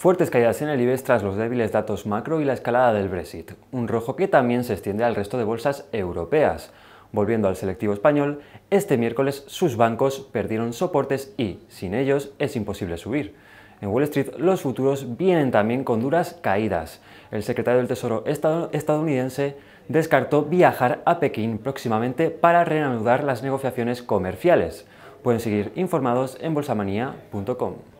Fuertes caídas en el IBEX tras los débiles datos macro y la escalada del Brexit, un rojo que también se extiende al resto de bolsas europeas. Volviendo al selectivo español, este miércoles sus bancos perdieron soportes y, sin ellos, es imposible subir. En Wall Street los futuros vienen también con duras caídas. El secretario del Tesoro estadounidense descartó viajar a Pekín próximamente para reanudar las negociaciones comerciales. Pueden seguir informados en bolsamanía.com.